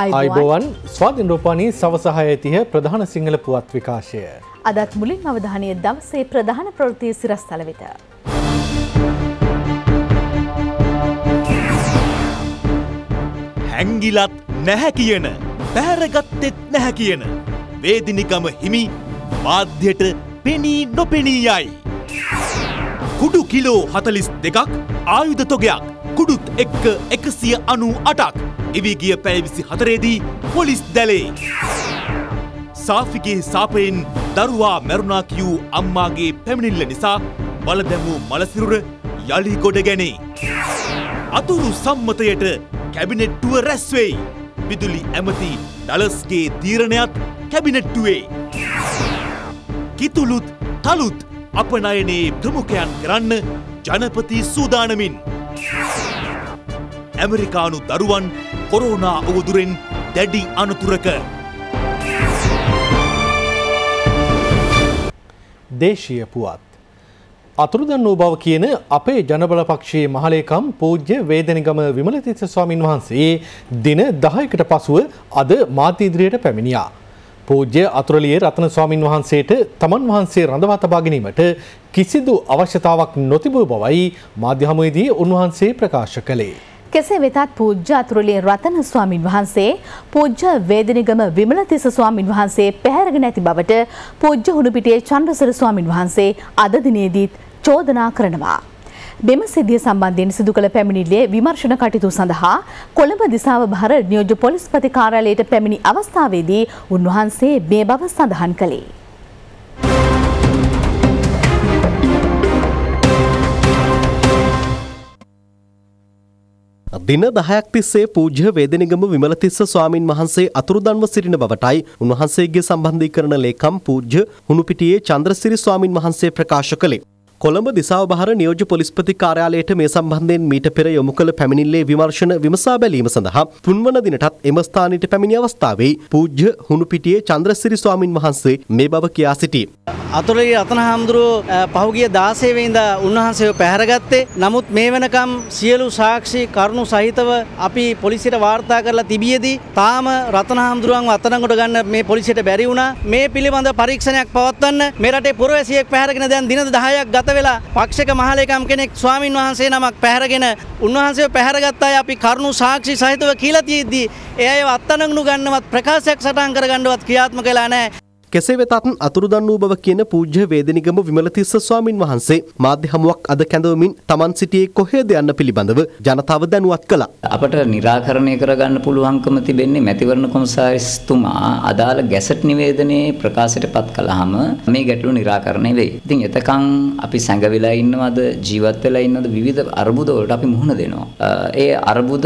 අයිබෝවන් ස්වාධින් රෝපානී සවසහය තිය ප්‍රධාන සිංහල පුවත් විකාශය. අදත් මුලින් අවධානය දවසේ ප්‍රධාන ප්‍රෘතිය සිරස් තලවිට. හැංගිලත් නැහැ කියන පැහැරගත්තෙත් නැහැ කියන වේදිනිකම හිමි මාධ්‍යයට පෙනී නොපෙනී යයි. කුඩු කිලෝ හතලිස් දෙකක් ආයුධ තොගයක් කුඩුත් එක්ක එකසිය අනු අටක් එවිගිය පැළවිසි හතරේදී පොලිස් දැලේ. සාෆිගේ සාපයෙන් දරුවා මැරුණා කියූ අම්මාගේ පැමිණිල්ල නිසා බලදැමූ මලසිරුර යළි ගොඩ ගැනේ. අතුරු සම්මතයට කැබිනෙට්ටුව රැස්වෙයි. විදුලි ඇමති ඩලස්ගේ තීරණයක් කැබිනෙට්ටුවේ. කිතුළුත් තලුත් අපනයනේ ප්‍රමුඛයන් කරන්න ජනපති සූදානමින්. ඇමරිකානු දරුවන් කොරෝනා අවුදුරෙන් දැඩි අනතුරක. දේශීය පුවත්. අතුරුදන් වූ බව කියන අපේ ජනබලපක්ෂයේ මහලේකම් පූජ්‍ය වේදනිගම විමලතිස්ස ස්වාමින් වහන්සේ දින දහයකට පසුව අද මාතීදිරියට පැමිණියා. පූජ්‍ය අතුරලිය රතන ස්වාමින් වහන්සේට තමන් වහන්සේ රඳවා තබා ගැනීමට කිසිදු අවශ්‍යතාවක් නොතිබූ බවයි මාධ්‍ය හමුවේදී උන්වහන්සේ ප්‍රකාශ කළේ. කෙසේ වෙතත් පූජ්‍ය අතුරුලිය රතන ස්වාමින් වහන්සේ පූජ්‍ය වේදිනිගම විමල තිස ස්වාමින් වහන්සේ පැහැරගෙන ඇති බවට පූජ්‍ය හුණුපිටියේ චන්ද්‍රසර ස්වාමින් වහන්සේ අද දිනේදීත් චෝදනා කරනවා. මෙම සිදිය සම්බන්ධයෙන් සිදු කළ පැමිණිල්ලේ විමර්ශන කටයුතු සඳහා කොළඹ දිසාව භාර නියෝජ්‍ය පොලිස්පති කාර්යාලයට පැමිණි අවස්ථාවේදී උන්වහන්සේ මේ බව සඳහන් කළේ. දින 10ක් තිස්සේ පූජ්‍ය වේදෙනිගම විමලතිස්ස ස්වාමින් වහන්සේ අතුරුදන්ව සිටින බවටයි උන්වහන්සේගේ සම්බන්ධීකරණ ලේකම් පූජ්‍ය හුණුපිටියේ චන්ද්‍රසිරි ස්වාමින් වහන්සේ ප්‍රකාශ කළේ. කොළඹ දිසාව බහර නියෝජ්‍ය පොලිස්පති කාර්යාලයට මේ සම්බන්ධයෙන් මීට පෙර යොමු කළ පැමිණිල්ලේ විමර්ශන විමසා බැලීම සඳහා තුන්වන දිනටත් එම ස්ථානයට පැමිණි අවස්ථාවේ පූජ්‍ය හුණුපිටියේ චන්ද්‍රසිරි ස්වාමින් වහන්සේ මේ බව කියා සිටී. අතුලගේ රතන හාමුදුරුව පහුගිය 16 වෙනිදා උන්වහන්සේව පැහැරගත්තේ. නමුත් මේ වෙනකම් සියලු සාක්ෂි කරුණු සහිතව අපි පොලිසියට වාර්තා කරලා තිබියදී තාම රතන හාමුදුරුවන්ව අත්අඩංගුවට ගන්න මේ පොලිසියට බැරි වුණා. මේ පිළිබඳ පරීක්ෂණයක් පවත්වන්න මේ රටේ පුරවැසියෙක් පැහැරගෙන දැන් දින 10ක් ගත සමත්ත වෙලා පක්ෂක මහලේකම් කෙනෙක් ස්වාමින් වහන්සේ නමක් පැහැරගෙන උන්වහන්සේ පැහැරගත්තා අපි කරුණු සාක්ෂි සහිතව කියලා තියෙද්දී එය අත්තනගනු ගන්නවත් ප්‍රකාශයක් සටහන් කරගන්නවත් ක්‍රියාත්මක වෙලා නැහැ. කෙසේ වෙතත් අතුරුදන් වූ බව කියන පූජ්‍ය වේදනිගම විමලතිස්ස ස්වාමින් වහන්සේ මාධ්‍ය හමුවක් අද කැඳවමින් Taman සිටියේ කොහෙද යන්න පිළිබඳව ජනතාව දැනුවත් කළා. අපට निराකරණය කරගන්න පුළුවන්කම තිබෙන්නේ මැතිවරණ කොමසාරිස්තුමා අදාළ ගැසට් නිවේදනයේ ප්‍රකාශයට පත් කළාම මේ ගැටලු निराකරණය වෙයි. ඉතින් එතකන් අපි සැඟවිලා ඉන්නවද ජීවත් වෙලා ඉන්නවද විවිධ අර්බුද වලට අපි මුහුණ දෙනවා. ඒ අර්බුද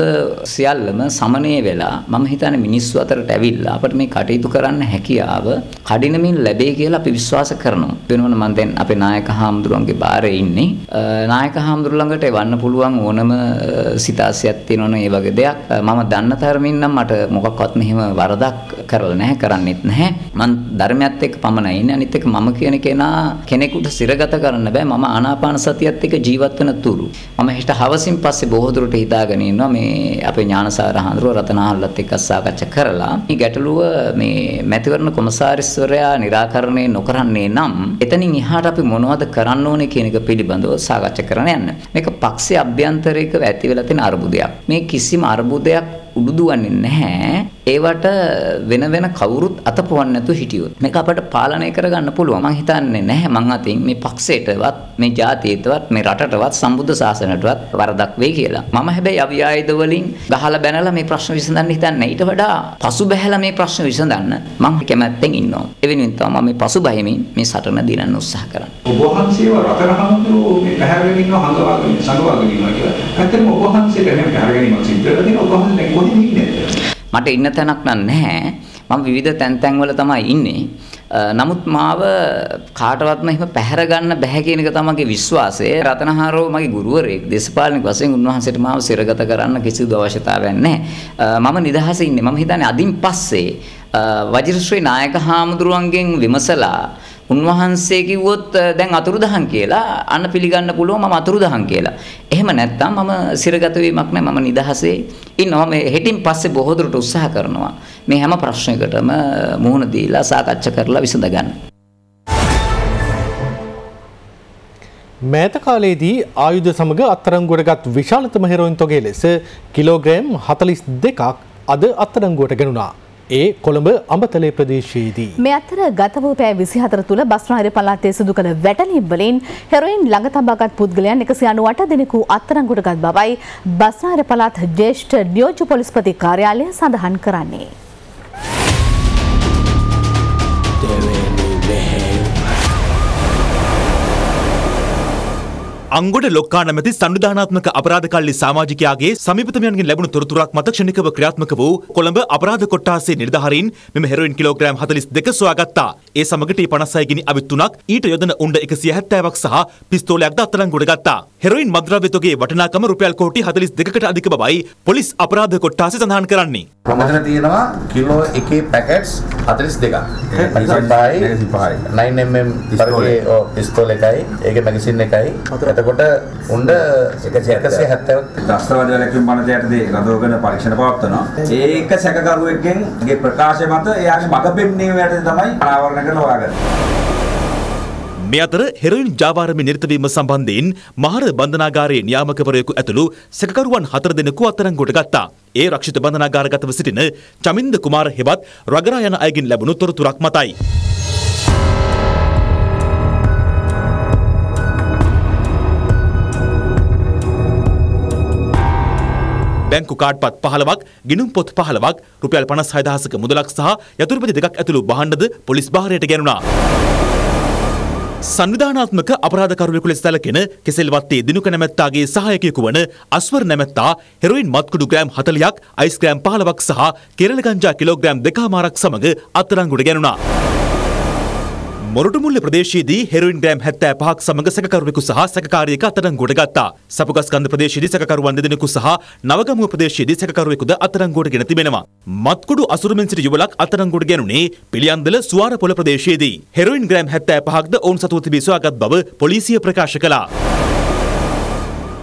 සියල්ලම සමනය වෙලා මම හිතන්නේ මිනිස්සු අතරට ඇවිල්ලා අපිට මේ කටයුතු කරන්න හැකියාව කඩිනමින් ලැබේ කියලා අපි විශ්වාස කරනවා. වෙනවන මම දැන් අපේ නායක හාමුදුරුවන්ගේ බාරේ ඉන්නේ. නායක හාමුදුරු ළඟට එවන්න පුළුවන් ඕනම සිතාසියක් තියෙනවනේ මේ වගේ දෙයක්. මම දන්න තරමින් නම් මට මොකක්වත් මෙහෙම වරදක් කරලා නැහැ කරන්නෙත් නැහැ මම ධර්මයත් එක්ක පමණයි ඉන්නේ අනිත් එක මම කියන කෙනා කෙනෙකුට සිරගත කරන්න බෑ මම ආනාපාන සතියත් එක්ක ජීවත් වෙන තුරු මම හෙට හවසින් පස්සේ බොහෝ දුරට හිතාගෙන ඉන්නවා මේ අපේ ඥානසාර හඳුර රතනහල්ලත් එක්ක සාකච්ඡා කරලා මේ ගැටලුව මේ මැතිවරණ කොමසාරිස්වරයා निराකරණය නොකරන්නේ නම් එතනින් එහාට අපි මොනවද කරන්න ඕනේ කියන එක පිළිබඳව සාකච්ඡා කරන්න යන්න මේක පක්ෂයේ අභ්‍යන්තරයක ඇති වෙලා තියෙන අර්බුදයක් මේ කිසිම අර්බුදයක් උඩුදුවන්නේ නැහැ ඒවට වෙන වෙන කවුරුත් අතපොවන්න නැතුව හිටියොත් මේක අපට පාලනය කරගන්න පුළුවන් මම හිතන්නේ නැහැ මං අතින් මේ පක්ෂයටවත් මේ ජාතියටවත් මේ රටටවත් සම්බුද්ධ ශාසනයටවත් වරදක් වෙයි කියලා මම හැබැයි අවියායද වලින් ගහලා බැනලා මේ ප්‍රශ්න විසඳන්න හිතන්නේ ඊට වඩා පසුබැහැලා මේ ප්‍රශ්න විසඳන්න මං කැමැත්තෙන් ඉන්නවා ඒ වෙනුවෙන් තමයි මම මේ පසුබැහැමින් මේ සටන දිනන්න උත්සාහ කරන්නේ ඔබ වහන්සේව රටහමතුරු මේ පැහැරගෙන ඉන්නවා හඳවාගෙන සංවාගෙන ඉන්නවා කියලා ඇත්තටම ඔබ වහන්සේට මේ පැහැරගෙන ඉන්නවා සිද්ධ වෙලා තියෙනවා ඔබ වහන්සේ කොහෙද ඉන්නේ මට ඉන්න තැනක් නැහැ. මම විවිධ තැන් තැන්වල තමයි ඉන්නේ. නමුත් මාව කාටවත්ම එහෙම පැහැර ගන්න බෑ කියන එක තමයිගේ විශ්වාසය. රතනහාරෝ මගේ ගුරුවරයෙක් දේශපාලනික වශයෙන් උන්වහන්සේට මාව සිරගත කරන්න කිසිදු අවශ්‍යතාවයක් නැහැ. මම නිදහසේ ඉන්නේ. මම හිතන්නේ අදින් පස්සේ වජිරශ්‍රී නායක හාමුදුරුවන්ගෙන් විමසලා උන්වහන්සේ කිව්වොත් දැන් අතුරුදහන් කියලා අන්න පිළිගන්න පුළුවන් මම අතුරුදහන් කියලා. එහෙම නැත්නම් මම සිරගත වීමක් නැහැ මම නිදහසේ ඉන්නවා මේ හෙටින් පස්සේ බොහෝ දුරට උත්සාහ කරනවා. මේ හැම ප්‍රශ්නයකටම මුහුණ දීලා සාකච්ඡා කරලා විසඳ ගන්න. මෑත කාලයේදී ආයුධ සමග අත්තරංගුවටගත් විශාලතම හෙරොයින් තොගේ ලෙස කිලෝග්‍රෑම් 42ක් අද අත්තරංගුවට ගෙනුණා. ඒ කොළඹ අඹතලේ ප්‍රදේශයේදී. මේ අතර ගත වූ පෑ විසිහතර තුළ බස්නාහිර පලාත්තේ සිදු කළ වැටලීම් වලින් හෙරොයින් ළඟ තබාගත් පුද්ගලයන් එකසි අනුවට දෙනෙකු අත්තරංගුටගත් බවයි බස්නාහිර පළාත් ජේෂ්ඨ නියෝජ්‍ය පොලිස්පති කාර්යාලය සඳහන් කරන්නේ. අංගොඩ ලොක්කානමැති සංවිධානාත්මක අපරාධකල්ලි සමාජිකයාගේ සමීපතමයන්ගෙන් ලැබුණු තොරතුරක් මත ක්ෂණිකව ක්‍රියාත්මක වූ කොළඹ අපරාධ කොට්ටාසේ නිලධාරීන් මෙම හෙරොයින් කිලෝග්‍රෑම් 42 සොයාගත්තා. ඒ සමග ටී 56 ගිනි අවිත් තුනක් ඊට යොදන උණ්ඩ 170ක් සහ පිස්තෝලයක්ද අත්අඩංගුවට ගත්තා. හෙරොයින් මද්‍රව්‍ය තොගේ වටිනාකම රුපියල් කෝටි 42කට අධික බවයි පොලිස් අපරාධ කොට්ටාසේ සඳහන් කරන්නේ. ප්‍රමදන තියෙනවා කිලෝ එකේ පැකට්ස් 42ක් 25යි 9mm වර්ගයේ පිස්තෝල එකයි ඒකේ මැගසින් එකයි එතකොට උණ්ඩ 170ක් දස්තවල දැක්වීම මනජයටදී රඳවගෙන පරීක්ෂණ පවත්වනවා ඒක සැකකරුවෙක්ගෙන්ගේ ප්‍රකාශය මත එයාගේ මග පෙන්වීමට තමයි අනාවරණය අරගෙන වාගන්න. මේ අතර හෙරයින් ජාවාරමේ නිරතවීම සම්බන්ධයෙන් මහර බන්ධනාගාරයේ නියාමකවරයෙකු ඇතුළු සැකකරුවන් හතර දෙනෙකු අත්අඩංගුවට ගත්තා. ඒ රක්ෂිත බන්ධනාගාරගතව සිටින චමින්ද කුමාර හෙවත් රගරා යන අයගෙන් ලැබුණු තොරතුරක් මතයි. බැංකු කාඩ්පත් පහලවක් ගිනුම් පොත් පහලවක් රුපියල් පනස් හයදහසක මුදලක් සහ යතුරුපති දෙකක් ඇතුළු බහන්ඩද පොලිස් භාරයට ගැනුණා. සංවිධානාත්මක අපරාධකරුවෙකු ලෙස සැලකෙන කෙසෙල්වත්තේ දිනුක නැමැත්තාගේ සහායකයෙකු වන අස්වර් නැමැත්තා හෙරොයින් මත්කුඩු ග්‍රෑම් 40ක් අයිස් ග්‍රෑම් 15ක් සහ කෙරළ ගංජා කිලෝග්‍රෑම් 2 මාරක් සමග අත්අඩංගුවට ගැනුණා. මොරටුමුල්ල ප්‍රදේශයේදී හෙරොයින් ග්‍රෑම් 75ක් සමග සැකකරුවෙකු සහ සැකකාරියෙක් අත්අඩංගුවට ගත්තා. සපුගස්කන්ධ ප්‍රදේශයේදී සැකකරුවන් දෙදෙනෙකු සහ නවගමුව ප්‍රදේශයේදී සැකකරුවෙකුද අත්අඩංගුවට ගෙන තිබෙනවා. මත්කුඩු අසුරමින් සිට යුවලක් අත්අඩංගුවට ගැනුනේ පිළියන්දල සුවාරපොළ ප්‍රදේශයේදී. හෙරොයින් ග්‍රෑම් 75ක්ද ඔවුන් සතුව තිබී සොයාගත් බව පොලිසිය ප්‍රකාශ කළා.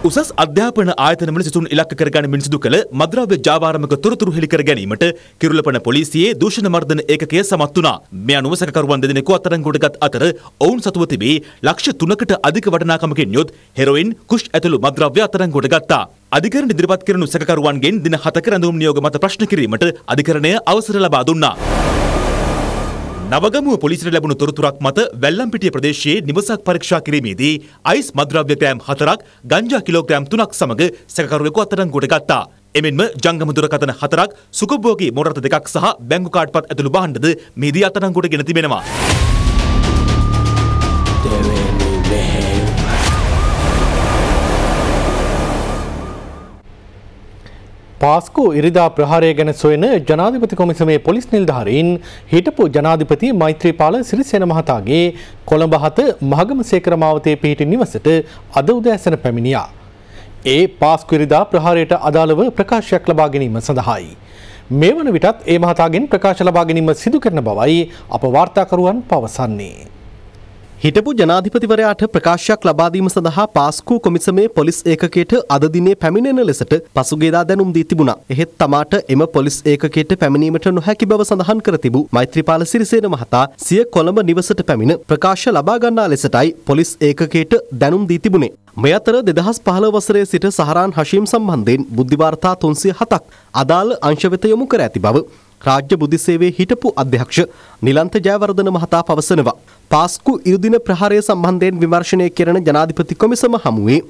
උසස් අධ්‍යාපන ආයතනවල සිසුන් ඉලක්ක කරගන්න මිනිසුදු කළ මද්‍රව්‍ය ජාවාරමක තොරතුරු හෙළි කර ගැනීමට කිරුළපන පොලිසියේ දූෂණ මර්ධන ඒකකය සමත් වුණා. මේ අනුව සැකකරුවන් දෙදෙනෙකු අත්අඩංගුවට අතර ඔවුන් සතුව තිබී ලක්ෂ 3කට අධික වටිනාකමකින් යුත් හෙරොයින්, කුෂ් ඇතුළු මද්‍රව්‍ය අත්අඩංගුවට ගත්තා. අධිකරණ ඉදිරිපත් කරනු සැකකරුවන්ගෙන් දින 7ක රැඳවුම් නියෝග මත ප්‍රශ්න කිරීමට අධිකරණය අවසර ලබා දුන්නා. නවගමුව පොලිසිට ලැබුණු තොරතුරක් මත වැල්ලම්පිටිය ප්‍රදේශයේ නිවසක් පරීක්ෂා කිරීමේදී අයිස් මද්‍රව්‍ය ග්‍රෑම් 4ක් ගංජා කිලෝග්‍රෑම් 3ක් සමග සැකකරුවෙකු අත්අඩංගුවට ගත්තා. එමෙන්ම ජංගම දුරකථන 4ක් සුකභෝගී මොරරත දෙකක් සහ බැංකු කාඩ්පත් ඇතුළු භාණ්ඩද මෙදී අත්අඩංගුවට ගෙන තිබෙනවා. පාස්කු ඉරිදා ප්‍රහාරය ගැන සොයන ජනාධිපති කොමිසමේ පොලිස් නිල්ධාරීන් හිටපු ජනාධිපති මෛත්‍රීපාල සිරිසෙන මහතාගේ කොළඹ හත මහගම සේකරමාවතේ පිහිටි නිවසට අද උදෑසන පැමිණියා. ඒ පාස්කු ඉරිදා ප්‍රහාරයට අදාළව ප්‍රකාශයක් ලබා ගැනීම සඳහායි. මේ වන විටත් ඒ මහතාගෙන් ප්‍රකාශ ලබා ගැනීම සිදු කරන බවයි අප වාර්තාකරුවන් පවසන්නේ. හිටපු ජනාධිපතිවරයාට ප්‍රකාශයක් ලබාදීම සඳහා පාස්කු කොමිසමේ පොලිස් ඒකකයට අද දිනේ පැමිණෙන ලෙසට පසුගේදා දැනුම් දී තිබුණා. එහෙත් තමාට එම පොලිස් ඒකකයට පැමිණීමට නොහැකි බව සඳහන් කර තිබූ මෛත්‍රීපාල සිරිසේන මහතා සිය කොළඹ නිවසට පැමිණ ප්‍රකාශ ලබා ගන්නා ලෙසටයි පොලිස් ඒකකයට දැනුම් දී තිබුණේ. මේ අතර දෙදහස් පහළ වසරේ සිට සහරාන් හශීම් සම්බන්ධයෙන් බුද්ධිවාර්තා තුන්සිය හතක් අදාළ අංශවෙත යොමු කර ඇති බව රාජ්‍ය බුද්ධිසේවේ හිටපු අධ්‍යක්ෂ නිලන්ත ජයවර්ධන මහතා පවසනවා. පාස්කු ඉරුදින ප්‍රහාරය සම්බන්ධයෙන් විමර්ශනය කරන ජනාධිපති කොමිසම හමුවේ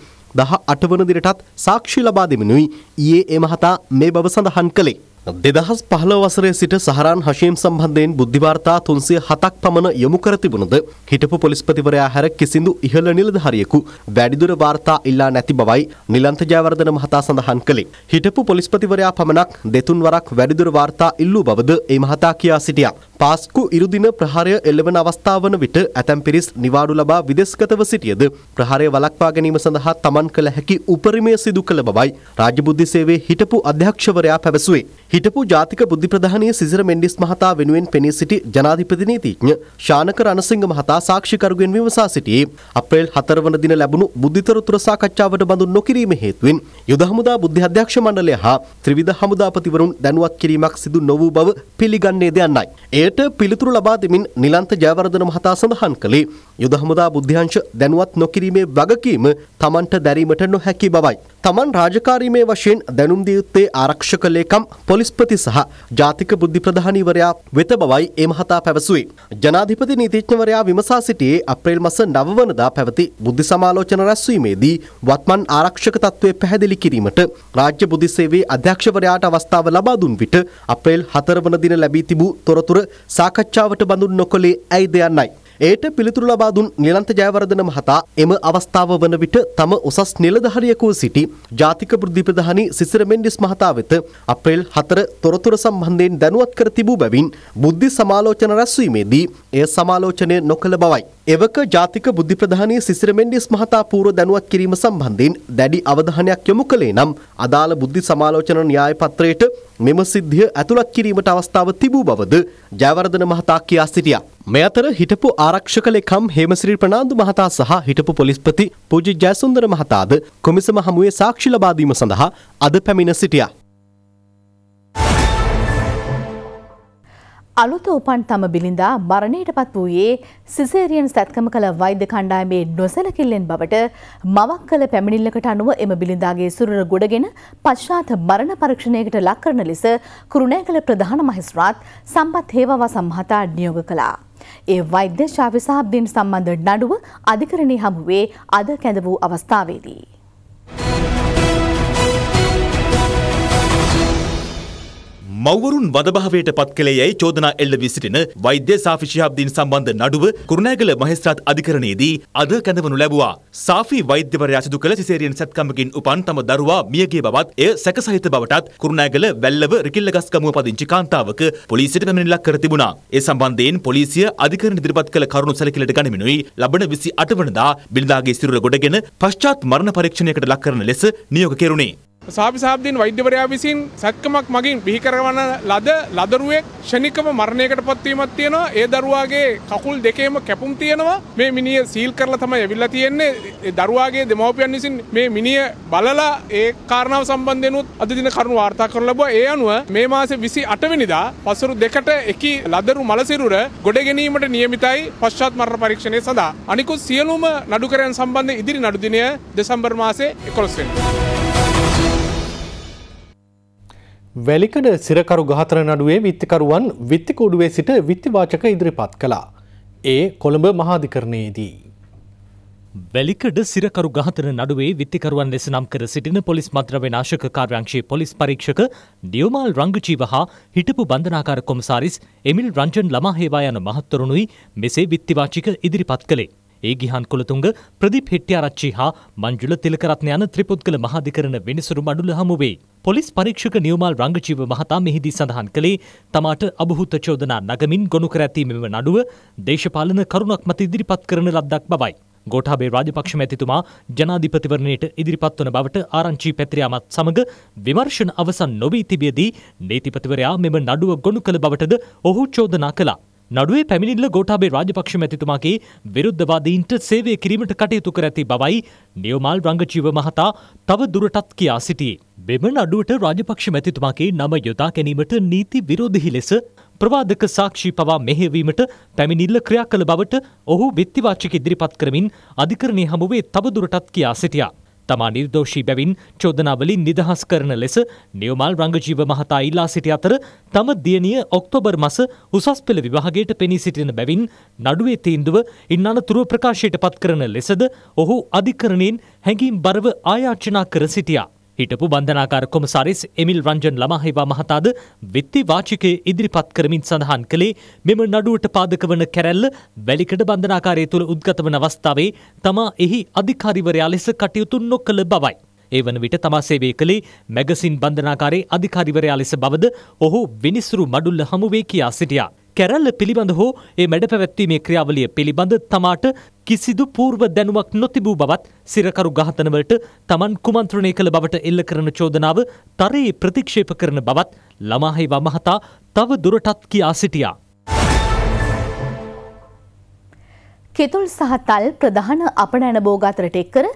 දහ අටවන දිනටත් සාක්ෂි ලබා දෙමිනුයි ඊයේ ඒ මහතා මේ බව සඳහන් කළේ. දෙදහස් පහළ වසරේ සිට සහරන් හශීම් සම්බන්ධයෙන් බුද්ධිවාර්තා තුන්සිය හතක් පමණ යොමු කර තිබුණද හිටපු පොලිස්පතිවරයා හැර කිසිදු ඉහළ නිලධහරියෙකු වැඩිදුර වාර්තා ඉල්ලා නැති බවයි නිලන්ත ජයවර්ධන මහතා සඳහන් කළේ. හිටපු පොලිස්පතිවරයා පමණක් දෙතුන් වරක් වැඩිදුර වාර්තා ඉල්ලූ බවද ඒ මහතා කියා සිටියා. පාස්කු ඉරුදින ප්‍රහාරය එල්ලවන අවස්ථාව වන විට ඇතැම් පිරිස් නිවාඩු ලබා විදෙස්ගතව සිටියද ප්‍රහාරය වළක්වා ගැනීම සඳහා තමන් කළ හැකි උපරිමය සිදු කළ බවයි රාජ්‍ය බුද්ධි සේවයේ හිටපු අධ්‍යක්ෂවරයා පැවසුවේ. හිටපු ජාතික බුද්ධි ප්‍රධානී සිසිර මෙන්ඩිස් මහතා වෙනුවෙන් පෙනී සිටි ජනාධිපති නීතිඥ ශානක රණසිංහ මහතා සාක්ෂිකරුගෙන් විමසා සිටියේ අප්‍රේල් 4 වන දින ලැබුණු බුද්ධිතර සාකච්ඡාවට බඳු නොකිරීම හේතුවෙන් යුද හමුදා බුද්ධි අධ්‍යක්ෂ මණ්ඩලය හා ත්‍රිවිධ හමුදාපතිවරුන් දැනුවත් කිරීමක් සිදු නොවූ බව පිළිගන්නේ ද යන්නයි. එයට එයට පිළිතුරු ලබා දෙමින් නිලන්ත ජයවර්ධන මහතා සඳහන් කළේ යුද හමුදා බුද්ධ්‍යංශ දැනුවත් නොකිරීමේ වගකීම තමන්ට දැරීමට නොහැකි බවයි. තමන් රාජකාරීමේ වශයෙන් දැනුම් දියුත්තේ ආරක්ෂක ලේකම් පොලිස්පති සහ ජාතික බුද්ධි ප්‍රධානීවරයා වෙත බවයි ඒ මහතා පැවසුවේ. ජනාධිපති නීතිඥවරයා විමසා සිටියේ අප්‍රේල් මස 9 වනදා පැවති බුද්ධි සමාලෝචන රැස්වීමේදී වත්මන් ආරක්ෂක තත්ත්වය පැහැදිලි කිරීමට රාජ්‍ය බුද්ධි සේවයේ අධ්‍යක්ෂවරයාට අවස්ථාව ලබා දුන් විට අප්‍රේල් 4 වන දින ලැබී තිබූ තොරතුරු සාකච්ඡාවට බඳුන් නොකොලේ ඇයිද යන්නයි එයට පිළිතුරු ලබා දුන් නිලන්ත ජයවර්ධන මහතා එම අවස්ථාව වන විට තම උසස් නිලධාරියකව සිටි ජාතික වෘද්ධි ප්‍රධානී සිසිර මෙන්ඩිස් මහතා වෙත අප්‍රේල් 4 තොරතුරු සම්බන්ධයෙන් දැනුවත් කර තිබූ බැවින් බුද්ධි සමාලෝචන රැස්වීමේදී එය සමාලෝචනය නොකළ බවයි. එවක ජාතික බුද්ධි ප්‍රධානී සිසිර මෙන්ඩිස් මහතා පූර්ව දැනුවත් කිරීම සම්බන්ධයෙන් දැඩි අවධානයක් යොමු කළේ නම් අදාළ බුද්ධි සමාලෝචන න්‍යාය පත්‍රයට මෙම සිද්ධිය ඇතුළත් කිරීමට අවස්ථාව තිබූ බවද ජයවර්ධන මහතා කියා සිටියා. මේ අතර හිටපු ආරක්ෂක ලේකම් හේමසිරි ප්‍රනාන්දු මහතා සහ හිටපු පොලිස්පති පූජ්‍ය ජයසුන්දර මහතාද කොමිසම හමුවේ සාක්ෂි ලබා දීම සඳහා අද පැමිණ සිටියා. අලුත උපන් තම බිලිඳා මරණයට පත් වූයේ සිසේරියන් සැත්කම කළ වෛද්‍ය කණ්ඩායමේ නොසැලකිල්ලෙන් බවට මවක් කළ පැමිණිල්ලකට අනුව එම බිලිඳාගේ සුරර ගොඩගෙන පශ්චාත් මරණ පරීක්ෂණයකට ලක් කරන ලෙස කුරුණෑගල ප්‍රධාන මහේස්ත්‍රාත් සම්පත් හේවාව සම්හතා නියෝග කළා. ඒ වෛද්‍ය ශාවිසාබ්දීන් සම්බන්ධ නඩුව අධිකරණයේ හමුවේ අද කැඳ වූ අවස්ථාවේදී මව්වරුන් වදභාවයට පත් කළේ යැයි චෝදනා එල්ල වී සිටින වෛද්‍ය සාෆි ශිහාබ්දීන් සම්බන්ධ නඩුව කුරුණෑගල මහේස්ත්‍රාත් අධිකරණයේදී අද කැඳවනු ලැබුවා. සාෆි වෛද්‍යවරයා සිදු කළ සිසේරියන් සැත්කමකින් උපන් තම දරුවා මියගිය බවත් එය සැකසහිත බවටත් කුරුණෑගල වැල්ලව රිකිල්ලගස්කමුව පදිංචි කාන්තාවක පොලිසියට පැමිණිලක් කර තිබුණා. ඒ සම්බන්ධයෙන් පොලිසිය අධිකරණ ඉදිරිපත් කළ කරුණු සැලකිල්ලට ගනිමිනුයි ලබන 28 වනදා බිරිඳාගේ සිරුර ගොඩගෙන පශ්චාත් මරණ පරීක්ෂණයකට ලක් කරන ලෙස නියෝග කෙරුණේ. සාපිසාබ්දීන් වෛද්‍යවරයා විසින් සැත්කමක් මගින් බිහිකරවන ලද ලදරුවෙක් ෂණිකම මරණයකට පත්වීමක් තියෙනවා. ඒ දරුවාගේ කකුල් දෙකේම කැපුම් තියෙනවා. මේ මිනිය සීල් කරලා තමයි ඇවිල්ලා තියෙන්නේ. ඒ දරුවාගේ දෙමව්පියන් විසින් මේ මිනිය බලලා ඒ කාරණාව සම්බන්ධෙනුත් අද දින කරුණු වාර්තා කරලා ලැබුවා. ඒ අනුව මේ මාසේ 28 වෙනිදා පසුරු දෙකට එකී ලදරු මලසිරුර ගොඩ ගැනීමට නියමිතයි පශ්චාත් මරණ පරීක්ෂණය සඳහා. අනිකුත් සියලුම නඩුකරයන් සම්බන්ධ ඉදිරි නඩු දිනය දෙසැම්බර් මාසේ 11 වෙනිදා. වැලිකඩ සිරකරු ගහතර නඩුවේ විත්තිකරුවන් විත්තිකෝඩුවේ සිට විත්තිවාචක ඉදිරිපත් කළා. ඒ කොළඹ මහාධිකරණයේදී. වැලිකඩ සිරකරු ගහතන නඩුවේ විත්තිකරුවන් ලෙස නම් කර සිටින පොලිස් මත්‍රව නාශක කාර්යංශයේ පොලිස් පරීක්ෂක ඩියෝමාල් රංගචීව හා හිටපු බන්ධනාකාර කොමසාරිස් එමිල් රංජන් ළමහේවා යන මහත්තරුණුයි මෙසේ විත්තිවාචික ඉදිරිපත් කළේ. ඒ ගිහන් කොළතුංග ප්‍රදීප් හෙට්ටිආරච්චි හා මංජුල තිලකරත්න යන ත්‍රිපුද්ගල මහාධිකරණ වෙනසුරු මඩුල හමුවේ. පොලිස් පරීක්ෂක නියුමල් රංගජීව මහතා මෙහිදී සඳහන් කළේ තමාට අභහූත චෝදනා නගමින් ගොනු කර ඇති මෙම නඩුව දේශපාලන කරුණක් මත ඉදිරිපත් කරන ලද්දක් බවයි. ගෝඨාභය රාජපක්ෂ මැතිතුමා ජනාධිපතිවරණයට ඉදිරිපත් වන බවට ආරංචි පැතිරියාමත් සමග විමර්ශන අවසන් නොවී තිබියදී නීතිපතිවරයා මෙම නඩුව ගොනු කළ බවටද ඔහු චෝදනා කළා. නඩුවේ පැමිණිල්ල ගෝඨාභය රාජපක්ෂ මැතිතුමාගේ විරුද්ධවාදීන්ට සේවය කිරීමට කටයුතු කර ඇති බවයි නියෝමාල් රංගජීව මහතා තව දුරටත් කියා සිටියේ. මෙම නඩුවට රාජපක්ෂ මැතිතුමාගේ නම යොදා ගැනීමට නීති විරෝධී ලෙස ප්‍රවාදක සාක්ෂි පවා මෙහෙවීමට පැමිණිල්ල ක්‍රියා කළ බවට ඔහු විත්තිවාචක ඉදිරිපත් කරමින් අධිකරණය හමුවේ තව දුරටත් කියා සිටියා. තමා නිර්දෝෂී බැවින් චෝදනාවලින් නිදහස් කරන ලෙස නියමල් රංගජීව මහතා ඉල්ලා සිටි අතර තම දියණිය ඔක්තෝබර් මස උසස් පෙළ විභාගයට පෙනී සිටින බැවින් නඩුවේ තීන්දුව ඉන් අනතුරුව ප්‍රකාශයට පත් කරන ලෙසද ඔහු අධිකරණයෙන් හැඟීම් බරව ආයාචනා කර සිටියා. හිටපු බන්ධනාකාර කොමසාරිස් එමිල් රංජන් ළමහේවා මහතාද විත්ති වාචිකයේ ඉදිරිපත් කරමින් සඳහන් කළේ මෙම නඩුවට පාදක වන කැරැල්ල වැලිකඩ බන්ධනාකාරය තුළ උද්ගත වන අවස්ථාවේ තමා එහි අධිකාරිවරයා ලෙස කටයුතු නොකළ බවයි. ඒ වන විට තමා සේවය කළේ මැගසින් බන්ධනාකාරයේ අධිකාරිවරයා ලෙස බවද ඔහු විනිසුරු මඩුල්ල හමුවේ කියා සිටියා. කැරල්ල පිළිබඳ හෝ ඒ මැඩ පැවැත්වීමේ ක්‍රියාවලිය පිළිබඳ තමාට කිසිදු පූර්ව දැනුමක් නොතිබූ බවත් සිරකරු ඝාතනවලට තමන් කුමන්ත්‍රණය කළ බවට එල්ල කරන චෝදනාව තරයේ ප්‍රතික්ෂේප කරන බවත් ළමාහි වමහතා තව දුරටත් කියා සිටියා. කෙතුල් සහ තල් ප්‍රධාන අපනෑන බෝගාතරට එක් කර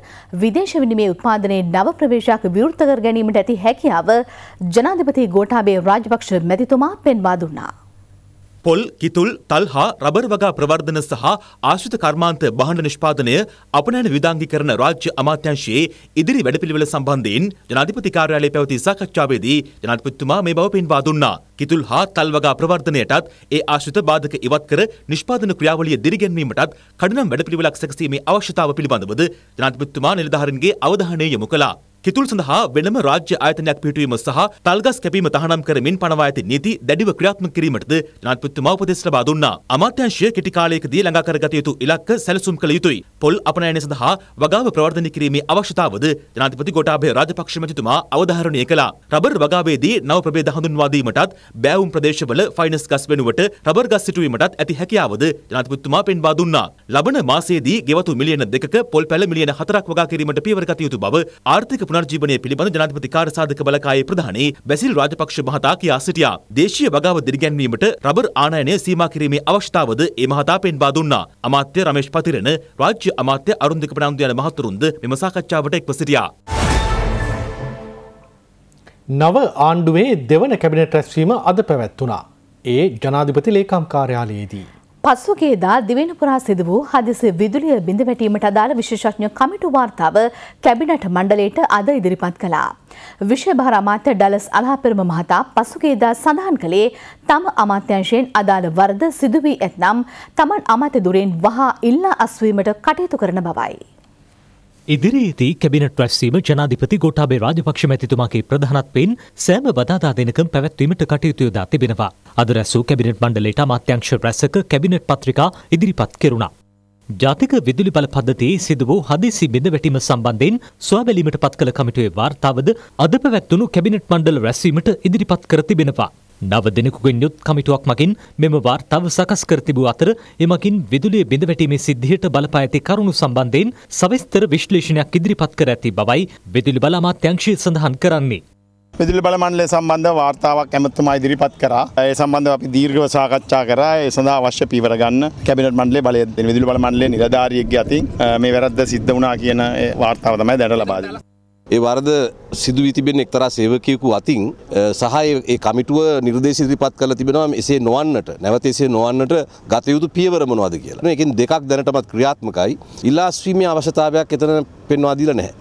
විදේශ විනිමේ උත්පාදනයේ නව ප්‍රවේශයක් විවෘත කර ගැනීමට ඇති හැකියාව ජනාධිපති ගෝඨාභය රාජපක්ෂ මැතිතුමා පෙන්වා දුන්නා. පොල් කිතුල් තල් හා රබර් වගා ප්‍රවර්ධන සහ ආශ්‍රිත කර්මාන්ත බහණ්ඩ නිෂ්පාදනය අපනෑන විධාංගීකරණ රාජ්‍ය අමාත්‍යංශයේ ඉදිරි වැඩපිළිවෙල සම්බන්ධයෙන් ජනාධිපති කාර්යාලයේ පැවති සාකච්ඡාවේදී ජනාධිපතිතුමා මේ බව පෙන්වා දුන්නා. කිතුල් හා තල් වගා ප්‍රවර්ධනයටත් ඒ ආශ්‍රිත බාධක ඉවත් කර නිෂ්පාදන ක්‍රියාවලිය දිරිගැන්වීමටත් කඩිනම් වැඩපිළිවෙලක් සැකසීමේ අවශ්‍යතාව පිළිබඳවද ජනාධිපතිතුමා නිලධාරීන්ගේ අවධානය යොමු කළා. කිතුල් සඳහා වෙනම රාජ්‍ය ආයතනයක් පිහිටුවීම සහ තල්ගස් කැපීම තහනම් කරමින් පනවා ඇති නීති දැඩිව ක්‍රියාත්මක කිරීමටද ජනාධිපතිතුමා උපදෙස් ලබා දුන්නා. අමාත්‍යාංශය කෙටි කාලයකදී ළඟා කරගත යුතු ඉලක්ක සැලසුම් කළ යුතුයි. පොල් අපනයනය සඳහා වගාව ප්‍රවර්ධනය කිරීමේ අවශ්‍යතාවද ජනාධිපති ගෝඨාභය රාජපක්ෂ මැතිතුමා අවධාරණය කළා. රබර් වගාවේදී නව ප්‍රභේද හඳුන්වා දීමටත් බෑවුම් ප්‍රදේශවල ෆයිනස් ගස් වෙනුවට රබර් ගස් සිටුවීමටත් ඇති හැකියාවද ජනාධිපතිතුමා පෙන්වා දුන්නා. ලබන මාසයේදී ගෙවතු මිලියන දෙකක පොල් පැල මිලියන හතරක් වගා කිරීමට පියවර ගත යුතු බව ආර්ථික පුනර්ජීවනය පිළිබඳ ජනාධිපති කාර්යසාධක බලකායේ ප්‍රධානී බැසිල් රාජපක්ෂ මහතා කියා සිටියා. දේශීය වගාව දිරිගැන්වීමට රබර් ආනයනය සීමා කිරීමේ අවශ්‍යතාවද ඒ මහතා පෙන්වා දුන්නා. අමාත්‍ය රමේෂ් පතිරණ, රාජ්‍ය අමාත්‍ය අරුන් දෙකපණන්දු යන මහතුරුන්ද මෙම සාකච්ඡාවට එක්ව සිටියා. නව ආණ්ඩුවේ දෙවන කැබිනට රැස්වීම අද පැවැත්වනා. ඒ ජනාධිපති ලේකම් කාර්යාලයේදී. පසුගේදා දිවෙනපුරා සිදු වූ හදිසි විදුලිය බිඳ වැටීමට අදාළ විශේෂඥ කමිටු වාර්තාව කැබිනට් මණ්ඩලයට අද ඉදිරිපත් කළා. විෂභාර අමාත්‍ය ඩලස් අලහපෙරම මහතා පසුගේදා සඳහන් කළේ තම අමාත්‍යංශයෙන් අදාළ වරද සිදුවී ඇත්නම් තමන් අමාත්‍ය දුරෙන් වහා ඉල්ලා අස්වීමට කටයුතු කරන බවයි. ඉදිරියේදී කැබිනට් රැස්වීම ජනාධිපති ගෝඨාභය රාජපක්ෂ මැතිතුමාගේ ප්‍රධානත්වයෙන් සෑම බදාදා දිනකම පැවැත්වීමට කටයුතු යොදා තිබෙනවා. අද රැසූ කැබිනට් මණ්ඩලයට අමාත්‍යංශ රැසක කැබිනට් පත්‍රිකා ඉදිරිපත් කෙරුණා. ජාතික විදුලි බල පද්ධතියේ සිදු වූ හදිසි බිඳවැටීම සම්බන්ධයෙන් සොයාබැලීමට පත් කළ කමිටුවේ වාර්තාවද අද පැවැත්වුණු කැබිනට් මණ්ඩල රැස්වීමට ඉදිරිපත් කර තිබෙනවා. නව දෙනෙකුගෙන් යුත් කමිටුවක් මගින් මෙම වාර්තාව සකස් කර තිබූ අතර එමකින් විදුලිය බිඳවැටීමේ සිද්ධියට බලපා ඇති කරුණු සම්බන්ධයෙන් සවිස්තර විශ්ලේෂණයක් ඉදිරිපත් කර ඇති බවයි විදුලි බල අමාත්‍යංශය සඳහන් කරන්නේ. පෙදිලි බල මණ්ඩලය සම්බන්ධ වාර්තාවක් ඇමතුමා ඉදිරිපත් කරා. ඒ සම්බන්ධව අපි දීර්ඝව සාකච්ඡා කරා. ඒ සඳහා අවශ්‍ය පීවර ගන්න කැබිනට් මණ්ඩලයේ බලය දෙන විදුලි බල මණ්ඩලයේ නිලධාරියෙක්ගේ අතින් මේ වැරද්ද සිද්ධ වුණා කියන වාර්තාව තමයි දැනට ලබා දෙන්නේ. ඒ වරද සිදු වී තිබෙන එක්තරා සේවකයෙකු අතින් සහ ඒ කමිටුව නිර්දේශ ඉදිරිපත් කරලා තිබෙනවා එසේ නොවන්නට නැවත එසේ නොවන්නට ගත යුතු පියවර මොනවද කියලා. මේකෙන් දෙකක් දැනටමත් ක්‍රියාත්මකයි. ඉලාස්වීමේ අවශ්‍යතාවයක් එතන පෙන්වා දීලා නැහැ.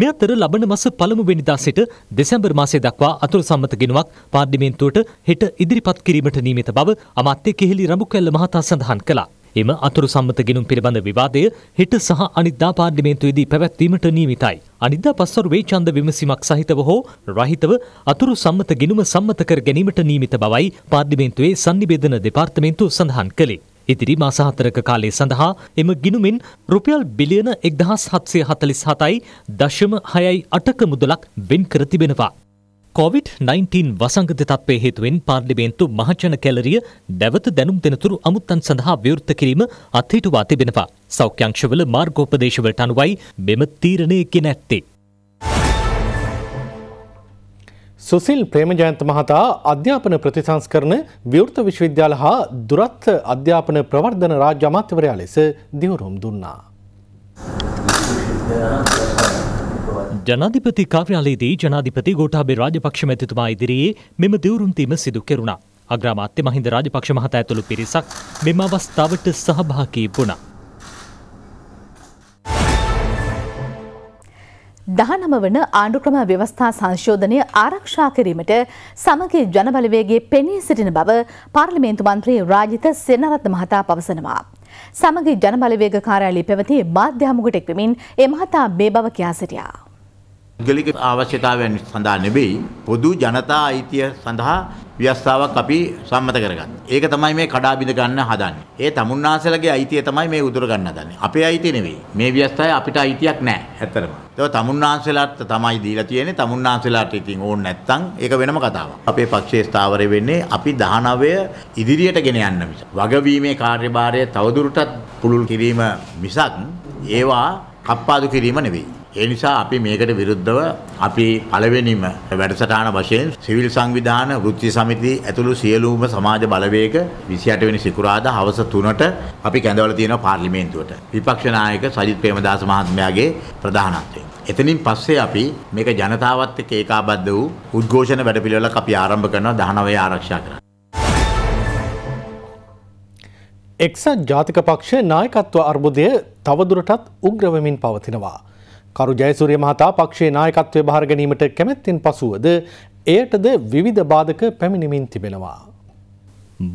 මේ අතර ලබන මස පළමු වෙනිදා සිට දෙසැම්බර් මාසය දක්වා අතුරු සම්මත ගෙනුවක් පාර්ලිමේන්තුවට හෙට ඉදිරිපත් කිරීමට නියමිත බව අමාත්‍ය කෙහෙලි රඹුකැල්ල මහතා සඳහන් කළා. එම අතුරු සම්මත ගෙනුම් පිළිබඳ විවාදය හෙට සහ අනිද්දා පාර්ලිමේන්තුවේදී පැවැත්වීමට නියමිතයි. අනිද්දා පස්වරුවේ ඡන්ද විමසීමක් සහිතව හෝ රහිතව අතුරු සම්මත ගෙනුම සම්මත කර ගැනීමට නියමිත බවයි පාර්ලිමේන්තුවේ sannivedana දෙපාර්තමේන්තුව සඳහන් කළේ. ඉදිරි මාස හතරක කාලය සඳහා එම ගිනුමින් රුපියල් බිලියන 1747යි දශම 6යි 8ක මුදලක් වෙන් කර තිබෙනවා. COVID-19 වසංගත තත්ත්වය හේතුවෙන් පාර්ලිමේන්තු මහජන කැලරිය නැවත දැනුම් දෙනතුරු අමුත්තන් සඳහා විවෘත කිරීම අත්හිටුවා තිබෙනවා. සෞඛ්‍යංශවල මාර්ගෝපදේශවලට අනුවයි මෙම තීරණය ගෙන ඇත්තේ. සුසිල් ප්‍රේමජයන්ත මහතා අධ්‍යාපන ප්‍රතිසංස්කරන විවෘත විශ්වවිද්‍යාල හා දුරත් අධ්‍යාපන ප්‍රවර්ධන රාජ්‍ය අමාත්‍යවරයා ලෙස දිවුරුම් දුන්නා. ජනාධිපති කාර්යාලයේදී ජනාධිපති ගෝඨාභය රාජපක්ෂ මැතිතුමා ඉදිරියේ මෙම දිවුරුම්තීම සිදු කෙරුණා. අග්‍රාමාත්‍ය මහින්ද රාජපක්ෂ මහතා ඇතුළු පිරිසක් මෙම අවස්ථාවට සහභාගී වුණා. දහනම වන ආණ්ඩුක්‍රම ව්‍යවස්ථා සංශෝධනය ආරක්ෂා කිරීමට සමගිය ජනබලවේගේ පෙනී සිටින බව පාර්ලිමේන්තු මන්ත්‍රී රාජිත සෙනරත්න මහතා පවසනවා. සමගි ජනබලවේග කාර්යාලය පැවති මාධ්‍යහමුකට එක්වමින් ඒ මහතා මේ බව කියා සිටියා. ගලික අවශ්‍යතාවයන් සඳහා නෙබෙයි පොදු ජනතා අයිතිය සඳහා ව්‍යවස්ථාවක් අපි සම්මත කරගන්න. ඒක තමයි මේ කඩා බිඳ ගන්න හදන්නේ. ඒ තමුන්නාසලගේ අයිතිය තමයි මේ උදුර ගන්න හදන්නේ. අපේ අයිතිය නෙවෙයි. මේ ව්‍යවස්ථාවේ අපිට අයිතියක් නැහැ. ඇත්තටම. ඒක තමුන්නාසලට තමයි දීලා තියෙන්නේ. තමුන්නාසලට ඉතින් ඕන නැත්තම් ඒක වෙනම කතාවක්. අපේ පක්ෂයේ ස්ථාවරය වෙන්නේ අපි 19 ඉදිරියට ගෙන යන්න මිස. වගවීමේ කාර්යභාරය තවදුරටත් පුළුල් කිරීම මිසක් ඒවා කප්පාදු කිරීම නෙවෙයි. ඒ නිසා අපි මේකට විරුද්ධව අපි පළවෙනිම වැඩසටහන වශයෙන් සිවිල් සංවිධාන වෘත්ති සමිති ඇතුළු සියලුම සමාජ බලවේග 28 වෙනි සිකුරාදා හවස 3ට අපි කැඳවල තියෙනවා පාර්ලිමේන්තුවට. විපක්ෂ නායක සජිත් ප්‍රේමදාස මහත්මයාගේ ප්‍රධානත්වයෙන්. එතනින් පස්සේ අපි මේක ජනතාවත් එක්ක ඒකාබද්ධ වූ උද්ඝෝෂණ වැඩපිළිවෙලක් අපි ආරම්භ කරනවා 19 ආරක්ෂා කරලා. එක්සත් ජාතික පක්ෂ නායකත්ව අර්බුදය තවදුරටත් උග්‍රවමින් පවතිනවා. කරු ජයසූරිය මහතා පක්ෂයේ නායකත්වය භාර ගැනීමට කැමැත්තෙන් පසුවද එයටද විවිධ බාධක පැමිණිමින් තිබෙනවා.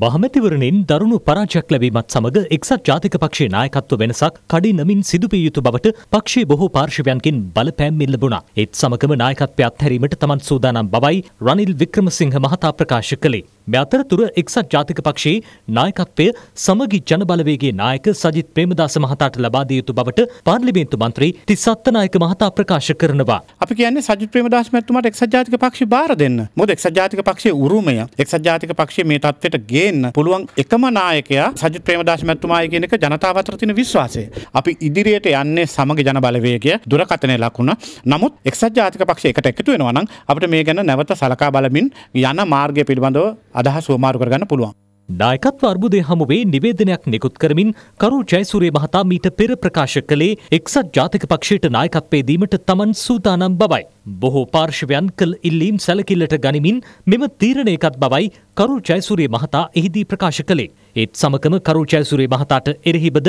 බහමැතිවරණින් දරුණු පරාජයක් ලැබීමත් සමඟ එක්සත් ජාතික පක්ෂේ නායකත්ව වෙනසක් කඩිනමින් සිදුපිය යුතු බවට පක්ෂේ බොහෝ පාර්ශවයන්කින් බලපෑම් ඉල්ලබුණා. ඒත් සමගම නායකත්වය අත්හැරීමට තමන් සූදානම් බවයි රනිල් වික්‍රමසිංහ මහතා ප්‍රකාශ කළේ. මෙ අතරතුර එක්සත් ජාතික පක්ෂයේ නායකත්වය සමගි ජනබලවේගේ නායක සජිත් ප්‍රේමදාස මහතාට ලබා දිය යුතු බවට පාර්ලිමේන්තු මන්ත්‍රී තිස්සත්නායක මහතා ප්‍රකාශ කරනවා. අපි කියන්නේ සජිත් ප්‍රේමදාස මහතුමාට එක්සත් ජාතික පක්ෂය බාර දෙන්න. මොකද එක්සත් ජාතික පක්ෂයේ උරුමය එක්සත් ජාතික පක්ෂයේ මේ තත්ත්වයට ගේන්න පුළුවන් එකම නායකයා සජිත් ප්‍රේමදාස මහතුමායි කියන එක ජනතාව අතර තියෙන විශ්වාසය. අපි ඉදිරියට යන්නේ සමගි ජනබලවේගය දුරකථනයේ ලකුණ. නමුත් එක්සත් ජාතික පක්ෂය එකට එකතු වෙනවා නම් අපිට මේ ගැන නැවත සලකා බලමින් යන මාර්ගය පිළිබඳව අදහස් වමාරු කරගන්න පුළුවන්. නායකත්ව අර්බුදය හමුවේ නිවේදනයක් නිකුත් කරමින් කරු ජයසූරය මහතා මීට පෙර ප්‍රකාශ කළේ එක්සත් ජාතික පක්ෂයට නායකත්වයේ දීමට තමන් සූදානම් බවයි. බොහෝ පාර්ශවයන් කළ ඉල්ලීම් සැලකිල්ලට ගනිමින් මෙම තීරණයකත් බවයි කරු ජයසූරය මහතා එහිදී ප්‍රකාශ කළේ. ඒත් සමකම කරු ජයසූරය මහතාට එරෙහිබද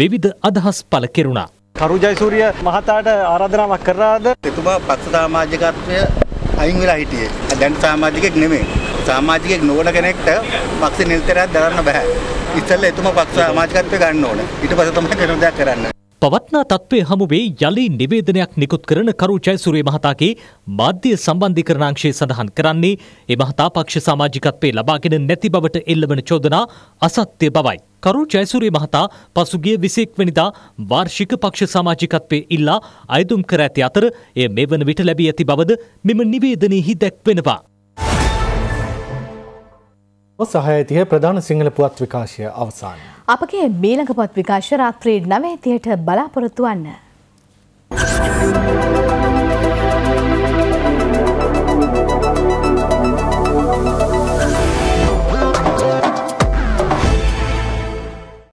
විවිධ අදහස් පළ කෙරුණා. කරු ජයසූරිය මහතාට ආරාධනාවක් කරාද? එතුමා පක්ෂ සමාජිකත්වය අයින් වෙලා හිටියේ. දැන් සමාජිකෙක් නෙමෙයි. සාමාජිකයෙක් නොවන කෙනෙක්ට පක්ෂ නිල්තරයක් දරන්න බෑ. ඉස්සෙල්ලා එතුම පක්ෂ සමාජිකත්වය ගන්න ඕන. ඊට පස්සේ තමයි වෙන දෙයක් කරන්න. පවත්නා තත්ත්වය හමුවේ යළි නිවේදනයක් නිකුත් කරන කරු ජයසූරිය මහතාගේ මාධ්‍ය සම්බන්ධීකරණාංශය සඳහන් කරන්නේ ඒ මහතා පක්ෂ සමාජිකත්වයේ ලබාගෙන නැති බවට එල්ලවන චෝදනා අසත්‍ය බවයි. කරු ජයසූරිය මහතා පසුගිය 21 වෙනිදා වාර්ෂික පක්ෂ සමාජිකත්වයේ ඉල්ලා අයදුම් කර ඇති අතර එය මෙවන විට ලැබී ඇති බවද මෙම නිවේදනයෙහි දැක්වෙනවා. සහයතිය ප්‍රධාන සිංහල පුවත් විකාශය අවසාන. අපගේ මීළඟ පත් විකාශ රාත්‍රී නවේතියට බලාපොරොත්තුවන්න. Thank you.